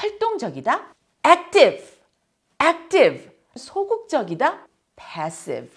활동적이다. active, active. 소극적이다. passive.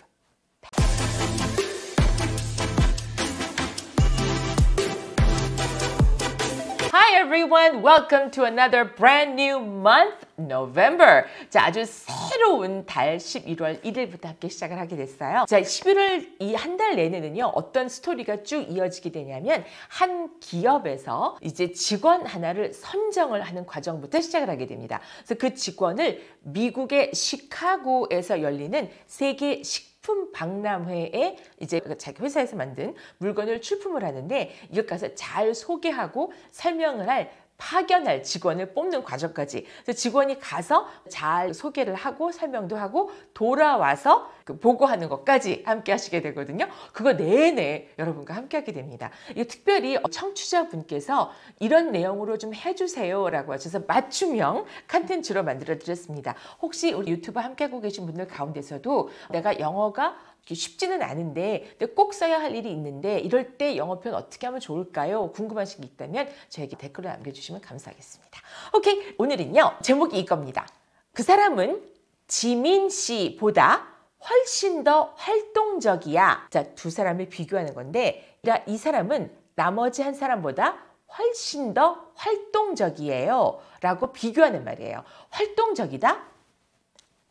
Hi everyone, welcome to another brand new month, November. 자, 아주 새로운 달 11월 1일부터 함께 시작을 하게 됐어요. 자, 11월 이 한 달 내내는요, 어떤 스토리가 쭉 이어지게 되냐면 한 기업에서 이제 직원 하나를 선정을 하는 과정부터 시작을 하게 됩니다. 그래서 그 직원을 미국의 시카고에서 열리는 세계 식 출품 박람회에 이제 자기 회사에서 만든 물건을 출품을 하는데 이것 가서 잘 소개하고 설명을 할 파견할 직원을 뽑는 과정까지 직원이 가서 잘 소개를 하고 설명도 하고 돌아와서 그 보고하는 것까지 함께 하시게 되거든요. 그거 내내 여러분과 함께 하게 됩니다. 이 특별히 청취자분께서 이런 내용으로 좀 해주세요 라고 하셔서 맞춤형 컨텐츠로 만들어 드렸습니다. 혹시 우리 유튜브 함께 하고 계신 분들 가운데서도 내가 영어가 쉽지는 않은데 근데 꼭 써야 할 일이 있는데 이럴 때 영어 표현 어떻게 하면 좋을까요? 궁금하신 게 있다면 저에게 댓글로 남겨주시면 감사하겠습니다. 오케이 오늘은요 제목이 이겁니다. 그 사람은 지민 씨보다 훨씬 더 활동적이야. 자, 두 사람을 비교하는 건데, 이 사람은 나머지 한 사람보다 훨씬 더 활동적이에요. 라고 비교하는 말이에요. 활동적이다?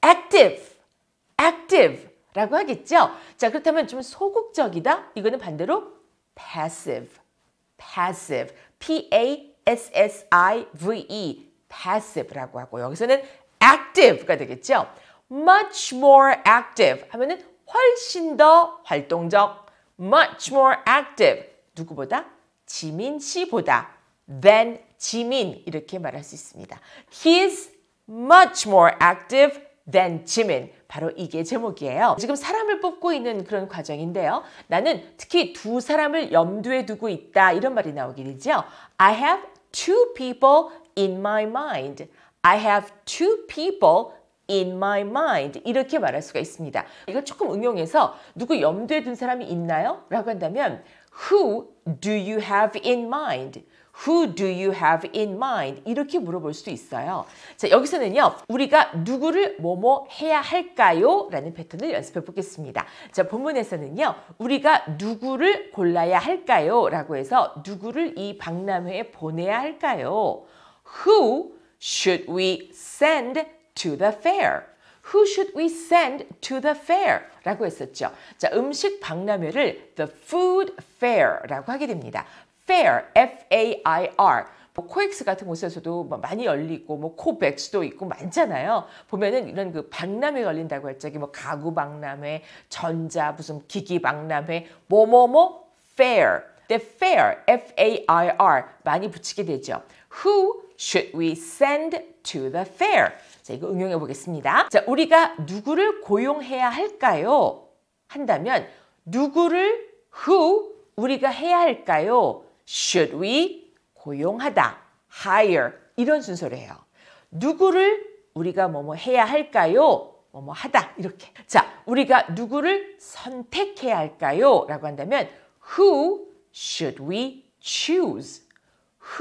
active, active. 라고 하겠죠. 자 그렇다면 좀 소극적이다? 이거는 반대로 passive, passive, p-a-s-s-i-v-e, passive라고 하고 여기서는 active가 되겠죠. much more active 하면은 훨씬 더 활동적, much more active 누구보다? 지민 씨보다 than 지민 이렇게 말할 수 있습니다. He's much more active than 지민 바로 이게 제목이에요. 지금 사람을 뽑고 있는 그런 과정인데요. 나는 특히 두 사람을 염두에 두고 있다 이런 말이 나오긴 되죠. I have two people in my mind. I have two people in my mind 이렇게 말할 수가 있습니다. 이걸 조금 응용해서 누구 염두에 둔 사람이 있나요? 라고 한다면 Who do you have in mind? Who do you have in mind? 이렇게 물어볼 수 있어요. 자, 여기서는요. 우리가 누구를 뭐뭐 해야 할까요? 라는 패턴을 연습해 보겠습니다. 자, 본문에서는요. 우리가 누구를 골라야 할까요? 라고 해서 누구를 이 박람회에 보내야 할까요? Who should we send to the fair? Who should we send to the fair? 라고 했었죠. 자, 음식 박람회를 the food fair라고 하게 됩니다. fair, F-A-I-R. 뭐 코엑스 같은 곳에서도 뭐 많이 열리고 뭐 코백스도 있고 많잖아요. 보면은 이런 그 박람회 열린다고 할 적에 뭐 가구 박람회, 전자 무슨 기기 박람회, 뭐뭐뭐 뭐, 뭐, fair. The fair, F-A-I-R 많이 붙이게 되죠. Who should we send to the fair? 자, 이거 응용해 보겠습니다. 자, 우리가 누구를 고용해야 할까요? 한다면 누구를 who 우리가 해야 할까요? should we 고용하다, hire 이런 순서로 해요. 누구를 우리가 뭐뭐 해야 할까요? 뭐뭐 하다 이렇게. 자, 우리가 누구를 선택해야 할까요? 라고 한다면 who should we choose?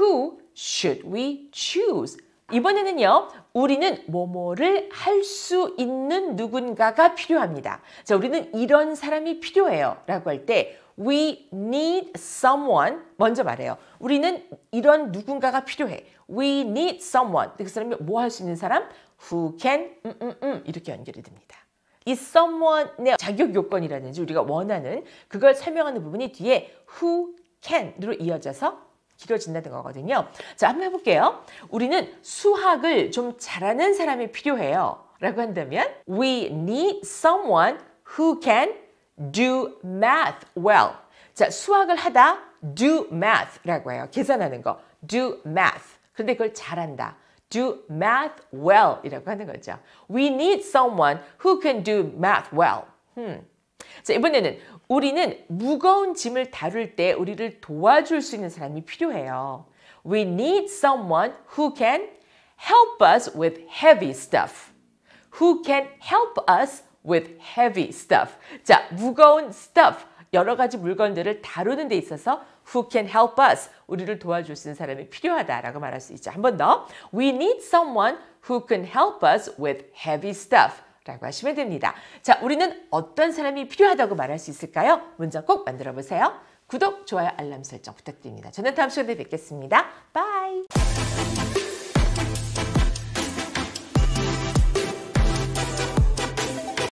who should we choose? 이번에는요. 우리는 뭐뭐를 할 수 있는 누군가가 필요합니다. 자, 우리는 이런 사람이 필요해요. 라고 할때 We need someone 먼저 말해요. 우리는 이런 누군가가 필요해. We need someone. 그 사람이 뭐 할 수 있는 사람? Who can 음, 음, 음, 이렇게 연결이 됩니다. 이 someone의 자격 요건이라든지 우리가 원하는 그걸 설명하는 부분이 뒤에 who can으로 이어져서 길어진다는 거거든요. 자, 한번 해볼게요. 우리는 수학을 좀 잘하는 사람이 필요해요. 라고 한다면 we need someone who can do math well. 자, 수학을 하다 do math라고 해요. 계산하는 거. do math. 그런데 그걸 잘한다. do math well 이라고 하는 거죠. We need someone who can do math well. 음. 자, 이번에는 우리는 무거운 짐을 다룰 때 우리를 도와줄 수 있는 사람이 필요해요. We need someone who can help us with heavy stuff. Who can help us with heavy stuff. 자, 무거운 stuff. 여러 가지 물건들을 다루는 데 있어서 who can help us 우리를 도와줄 수 있는 사람이 필요하다라고 말할 수 있죠. 한 번 더. We need someone who can help us with heavy stuff. 라고 하시면 됩니다. 자, 우리는 어떤 사람이 필요하다고 말할 수 있을까요? 문장 꼭 만들어 보세요. 구독, 좋아요, 알람 설정 부탁드립니다. 저는 다음 시간에 뵙겠습니다. 바이!